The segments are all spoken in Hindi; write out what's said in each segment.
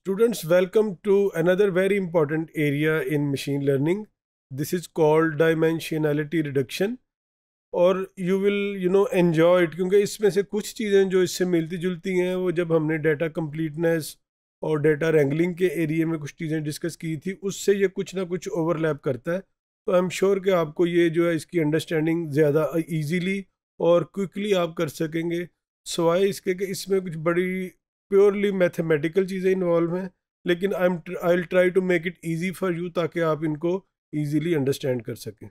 Students, welcome to another very important area in machine learning. This is called dimensionality reduction. और you will you know enjoy it क्योंकि इसमें से कुछ चीज़ें जो इससे मिलती जुलती हैं वो जब हमने डेटा कम्प्लीटनेस और डाटा रेंगलिंग के एरिए में कुछ चीज़ें डिस्कस की थी उससे ये कुछ ना कुछ ओवरलैप करता है तो आई एम श्योर कि आपको ये जो है इसकी अंडरस्टैंडिंग ज़्यादा ईजीली और क्विकली आप कर सकेंगे सवाए इसके कि इसमें कुछ बड़ी प्योरली मैथमेटिकल चीज़ें इन्वॉल्व हैं लेकिन I am I will try to make it easy for you ताकि आप इनको ईजीली अंडरस्टैंड कर सकें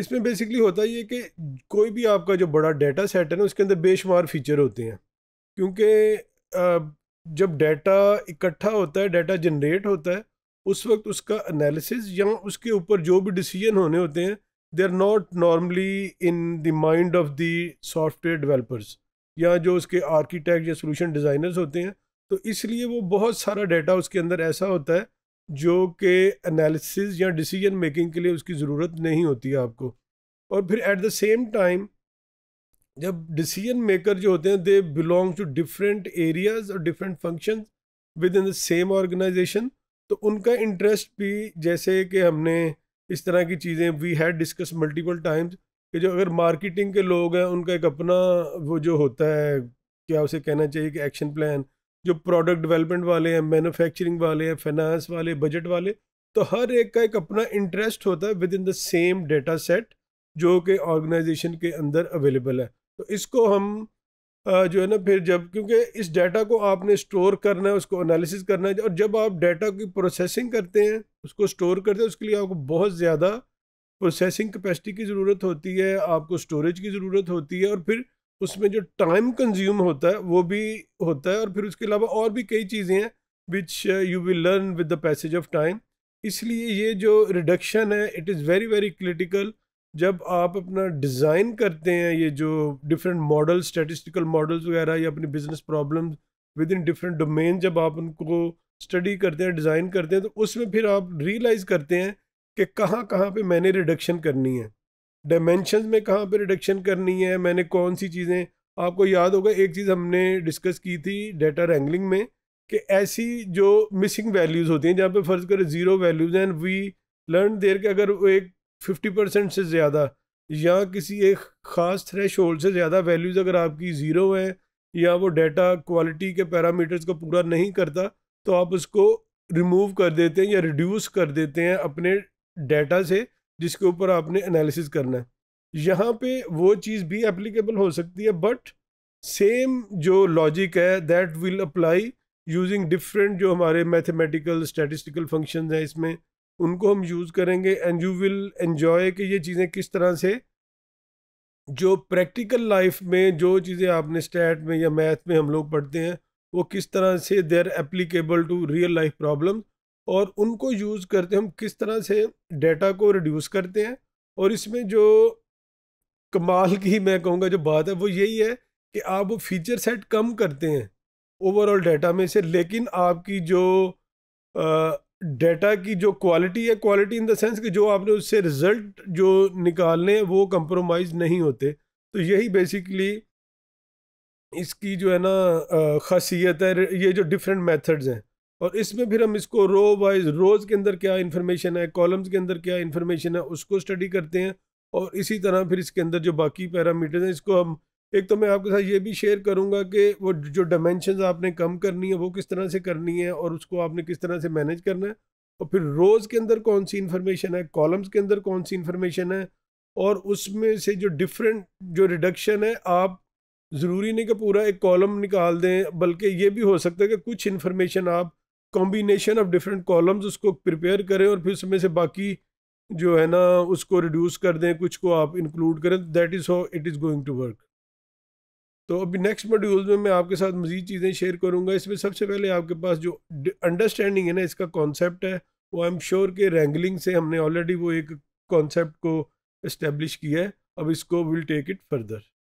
इसमें बेसिकली होता ये कि कोई भी आपका जो बड़ा डाटा सेट है ना उसके अंदर बेशुमार फीचर होते हैं क्योंकि जब डाटा इकट्ठा होता है डाटा जनरेट होता है उस वक्त उसका एनालिसिस या उसके ऊपर जो भी डिसीजन होने होते हैं they are not normally in the mind of the software developers या जो उसके आर्किटेक्ट या सोल्यूशन डिज़ाइनर्स होते हैं तो इसलिए वो बहुत सारा डाटा उसके अंदर ऐसा होता है जो कि एनालिसिस या डिसीजन मेकिंग के लिए उसकी ज़रूरत नहीं होती है आपको और फिर एट द सेम टाइम जब डिसीजन मेकर जो होते हैं they belong to different areas और different function within the same organisation तो उनका इंटरेस्ट भी जैसे कि हमने इस तरह की चीज़ें we had discuss multiple times कि जो अगर मार्केटिंग के लोग हैं उनका एक अपना वो जो होता है क्या उसे कहना चाहिए कि एक्शन प्लान जो प्रोडक्ट डेवलपमेंट वाले हैं मैन्युफैक्चरिंग वाले हैं फाइनेंस वाले बजट वाले तो हर एक का एक अपना इंटरेस्ट होता है within the same data set जो कि ऑर्गेनाइजेशन के अंदर अवेलेबल है तो इसको हम जो है ना फिर जब क्योंकि इस डाटा को आपने स्टोर करना है उसको एनालिसिस करना है और जब आप डाटा की प्रोसेसिंग करते हैं उसको स्टोर करते हैं उसके लिए आपको बहुत ज़्यादा प्रोसेसिंग कैपेसिटी की ज़रूरत होती है आपको स्टोरेज की ज़रूरत होती है और फिर उसमें जो टाइम कंज्यूम होता है वो भी होता है और फिर उसके अलावा और भी कई चीज़ें हैं which you will learn with the passage of time इसलिए ये जो रिडक्शन है it is very very critical जब आप अपना डिज़ाइन करते हैं ये जो डिफरेंट मॉडल स्टेटिस्टिकल मॉडल्स वगैरह या अपनी business problem within different domain जब आप उनको स्टडी करते हैं डिज़ाइन करते हैं तो उसमें फिर आप रियलाइज़ करते हैं कि कहाँ कहाँ पे मैंने रिडक्शन करनी है डायमेंशन में कहाँ पे रिडक्शन करनी है मैंने कौन सी चीज़ें आपको याद होगा एक चीज़ हमने डिस्कस की थी डेटा रैंगलिंग में कि ऐसी जो मिसिंग वैल्यूज़ होती हैं जहाँ पे फ़र्ज़ करें ज़ीरो वैल्यूज़ हैं वी लर्न देर के अगर एक फिफ्टी परसेंट से ज़्यादा या किसी एक ख़ास थ्रेश से ज़्यादा वैल्यूज़ अगर आपकी ज़ीरो हैं या वो डेटा क्वालिटी के पैरामीटर्स को पूरा नहीं करता तो आप उसको रिमूव कर देते हैं या रिड्यूस कर देते हैं अपने डेटा से जिसके ऊपर आपने एनालिसिस करना है यहाँ पे वो चीज़ भी एप्लीकेबल हो सकती है बट सेम जो लॉजिक है that will apply using different जो हमारे मैथमेटिकल स्टैटिस्टिकल फंक्शन हैं इसमें उनको हम यूज़ करेंगे एंड यू विल एन्जॉय कि ये चीज़ें किस तरह से जो प्रैक्टिकल लाइफ में जो चीज़ें आपने स्टैट में या मैथ में हम लोग पढ़ते हैं वो किस तरह से they are applicable to real life problem और उनको यूज़ करते हम किस तरह से डेटा को रिड्यूस करते हैं और इसमें जो कमाल की मैं कहूँगा जो बात है वो यही है कि आप वो फीचर सेट कम करते हैं ओवरऑल डेटा में से लेकिन आपकी जो डेटा की जो क्वालिटी है क्वालिटी इन द सेंस कि जो आपने उससे रिज़ल्ट जो निकालने हैं वो कंप्रोमाइज़ नहीं होते तो यही बेसिकली इसकी जो है ना खासियत है ये जो डिफरेंट मेथड्स हैं और इसमें फिर हम इसको रो वाइज रोज़ के अंदर क्या इन्फॉर्मेशन है कॉलम्स के अंदर क्या इन्फॉर्मेशन है उसको स्टडी करते हैं और इसी तरह फिर इसके अंदर जो बाकी पैरामीटर्स हैं इसको हम एक तो मैं आपके साथ ये भी शेयर करूंगा कि वो जो डायमेंशन आपने कम करनी है वो किस तरह से करनी है और उसको आपने किस तरह से मैनेज करना है और फिर रोज़ के अंदर कौन सी इन्फॉर्मेशन है कॉलम्स के अंदर कौन सी इन्फॉर्मेशन है और उसमें से जो डिफरेंट जो रिडक्शन है आप ज़रूरी नहीं कि पूरा एक कॉलम निकाल दें बल्कि ये भी हो सकता है कि कुछ इन्फॉर्मेशन आप कॉम्बिनेशन ऑफ डिफरेंट कॉलम्स उसको प्रिपेयर करें और फिर उसमें से बाकी जो है ना उसको रिड्यूस कर दें कुछ को आप इंक्लूड करें that is how it is going to work तो अभी नेक्स्ट मॉड्यूल में मैं आपके साथ मज़ीद चीज़ें शेयर करूँगा इसमें सबसे पहले आपके पास जो अंडरस्टैंडिंग है ना इसका कॉन्सेप्ट है वो आई एम श्योर के रेंगलिंग से हमने ऑलरेडी वो एक कॉन्सेप्ट को इस्टेब्लिश किया है अब इसको विल टेक इट फर्दर